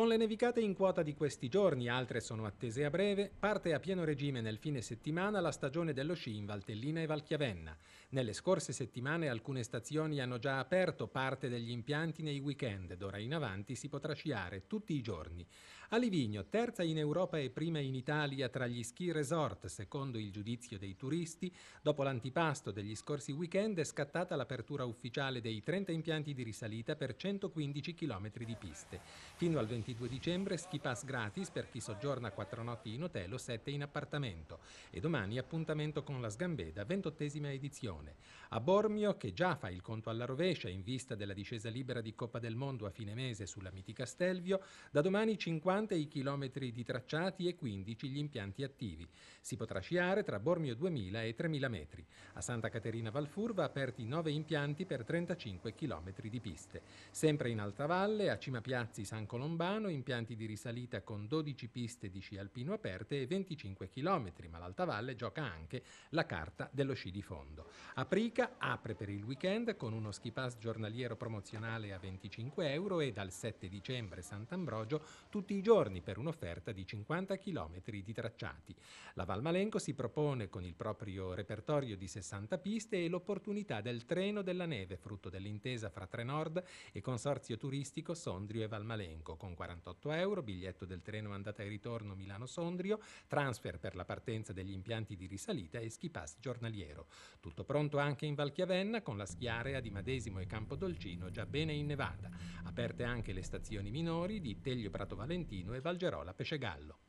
Con le nevicate in quota di questi giorni, altre sono attese a breve, parte a pieno regime nel fine settimana la stagione dello sci in Valtellina e Valchiavenna. Nelle scorse settimane alcune stazioni hanno già aperto parte degli impianti nei weekend, d'ora in avanti si potrà sciare tutti i giorni. A Livigno, terza in Europa e prima in Italia tra gli ski resort, secondo il giudizio dei turisti, dopo l'antipasto degli scorsi weekend è scattata l'apertura ufficiale dei 30 impianti di risalita per 115 km di piste. Fino al 20 22 dicembre ski pass gratis per chi soggiorna 4 notti in hotel o 7 in appartamento e domani appuntamento con la Sgambeda, 28esima edizione. A Bormio, che già fa il conto alla rovescia in vista della discesa libera di Coppa del Mondo a fine mese sulla mitica Stelvio, da domani 50 i chilometri di tracciati e 15 gli impianti attivi. Si potrà sciare tra Bormio 2000 e 3000 metri. A Santa Caterina Valfurva aperti 9 impianti per 35 km di piste. Sempre in Alta Valle, a Cima Piazzi San Colombano, Milano, impianti di risalita con 12 piste di sci alpino aperte e 25 km, ma l'Alta Valle gioca anche la carta dello sci di fondo. Aprica apre per il weekend con uno ski pass giornaliero promozionale a 25 euro e dal 7 dicembre Sant'Ambrogio tutti i giorni per un'offerta di 50 km di tracciati. La Valmalenco si propone con il proprio repertorio di 60 piste e l'opportunità del treno della neve, frutto dell'intesa fra Trenord e Consorzio Turistico Sondrio e Valmalenco, con 48 euro, biglietto del treno andata e ritorno Milano-Sondrio, transfer per la partenza degli impianti di risalita e ski pass giornaliero. Tutto pronto anche in Valchiavenna con la schiarea di Madesimo e Campodolcino già bene innevata. Aperte anche le stazioni minori di Teglio Prato Valentino e Valgerola Pescegallo.